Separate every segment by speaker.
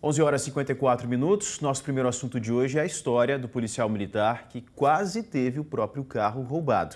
Speaker 1: 11 horas e 54 minutos. Nosso primeiro assunto de hoje é a história do policial militar que quase teve o próprio carro roubado.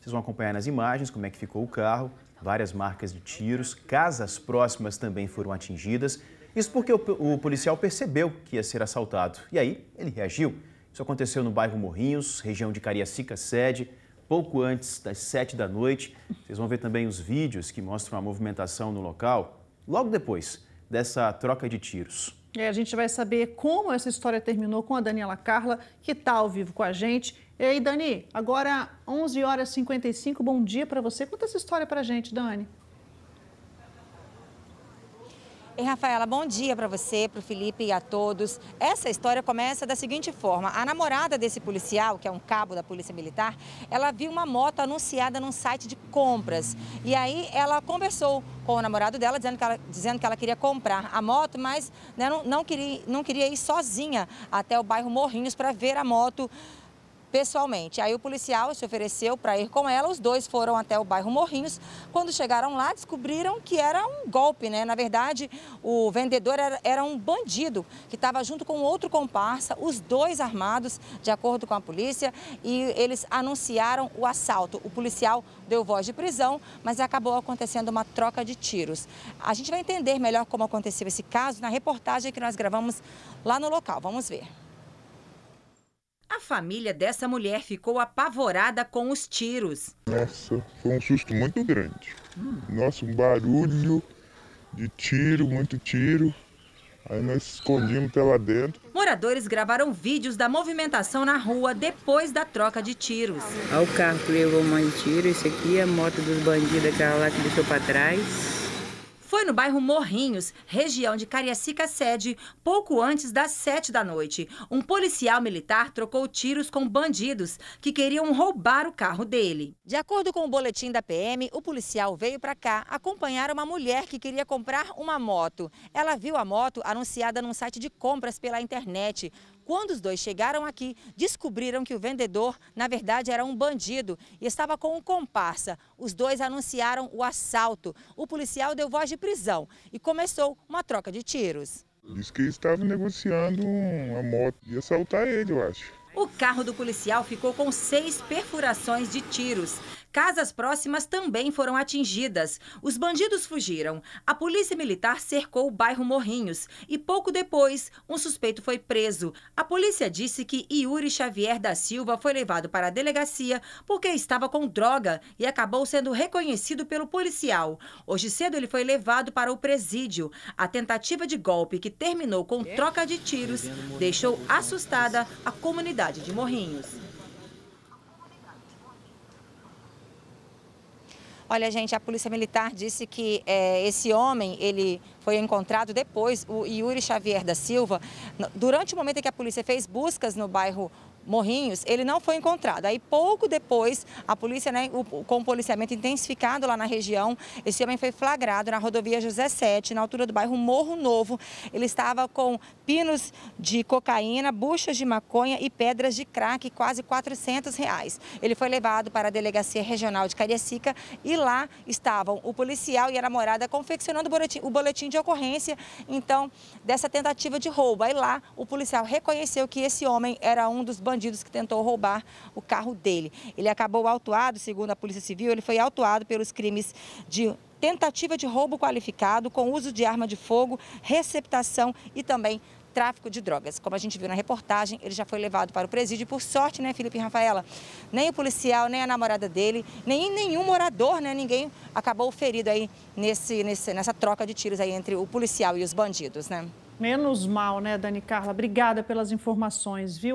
Speaker 1: Vocês vão acompanhar nas imagens como é que ficou o carro, várias marcas de tiros, casas próximas também foram atingidas. Isso porque o, o policial percebeu que ia ser assaltado e aí ele reagiu. Isso aconteceu no bairro Morrinhos, região de Cariacica Sede, pouco antes das 7 da noite. Vocês vão ver também os vídeos que mostram a movimentação no local logo depois dessa troca de tiros. É, a gente vai saber como essa história terminou com a Daniela Carla, que está ao vivo com a gente. E aí, Dani, agora 11 horas e 55, bom dia para você. Conta essa história para a gente, Dani. E Rafaela, bom dia para você,
Speaker 2: para o Felipe e a todos. Essa história começa da seguinte forma: a namorada desse policial, que é um cabo da Polícia Militar, ela viu uma moto anunciada num site de compras. E aí ela conversou com o namorado dela, dizendo que ela, dizendo que ela queria comprar a moto, mas né, não, não, queria, não queria ir sozinha até o bairro Morrinhos para ver a moto pessoalmente. Aí o policial se ofereceu para ir com ela, os dois foram até o bairro Morrinhos. Quando chegaram lá, descobriram que era um golpe, né? Na verdade, o vendedor era, era um bandido que estava junto com outro comparsa, os dois armados, de acordo com a polícia, e eles anunciaram o assalto. O policial deu voz de prisão, mas acabou acontecendo uma troca de tiros. A gente vai entender melhor como aconteceu esse caso na reportagem que nós gravamos lá no local. Vamos ver. A família dessa mulher ficou apavorada com os tiros.
Speaker 1: Nossa, foi um susto muito grande. Nossa, um barulho de tiro, muito tiro. Aí nós escondimos pela dentro.
Speaker 2: Moradores gravaram vídeos da movimentação na rua depois da troca de tiros.
Speaker 1: Olha o carro que levou um tiro, isso aqui, é a moto dos bandidos, aquela lá que deixou para trás.
Speaker 2: Foi no bairro Morrinhos, região de Cariacica Sede, pouco antes das sete da noite. Um policial militar trocou tiros com bandidos que queriam roubar o carro dele. De acordo com o boletim da PM, o policial veio para cá acompanhar uma mulher que queria comprar uma moto. Ela viu a moto anunciada num site de compras pela internet. Quando os dois chegaram aqui, descobriram que o vendedor, na verdade, era um bandido e estava com um comparsa. Os dois anunciaram o assalto. O policial deu voz de prisão e começou uma troca de tiros.
Speaker 1: Diz que estava negociando uma moto e assaltar ele, eu acho.
Speaker 2: O carro do policial ficou com seis perfurações de tiros. Casas próximas também foram atingidas. Os bandidos fugiram. A polícia militar cercou o bairro Morrinhos e pouco depois, um suspeito foi preso. A polícia disse que Yuri Xavier da Silva foi levado para a delegacia porque estava com droga e acabou sendo reconhecido pelo policial. Hoje cedo ele foi levado para o presídio. A tentativa de golpe que terminou com troca de tiros deixou assustada a comunidade de Morrinhos. Olha, gente, a Polícia Militar disse que é, esse homem, ele foi encontrado depois, o Yuri Xavier da Silva, durante o momento em que a polícia fez buscas no bairro Morrinhos, ele não foi encontrado. Aí pouco depois, a polícia, né, com o policiamento intensificado lá na região, esse homem foi flagrado na rodovia José 7, na altura do bairro Morro Novo. Ele estava com pinos de cocaína, buchas de maconha e pedras de crack, quase 400 reais. Ele foi levado para a delegacia regional de Cariacica e lá estavam o policial e a namorada confeccionando o boletim, o boletim de ocorrência, então, dessa tentativa de roubo. Aí lá, o policial reconheceu que esse homem era um dos bandidos bandidos que tentou roubar o carro dele. Ele acabou autuado, segundo a Polícia Civil, ele foi autuado pelos crimes de tentativa de roubo qualificado com uso de arma de fogo, receptação e também tráfico de drogas. Como a gente viu na reportagem, ele já foi levado para o presídio. Por sorte, né, Felipe e Rafaela? Nem o policial, nem a namorada dele, nem nenhum morador, né? Ninguém acabou ferido aí nesse, nesse, nessa troca de tiros aí entre o policial e os bandidos, né? Menos mal, né, Dani Carla?
Speaker 1: Obrigada pelas informações, viu?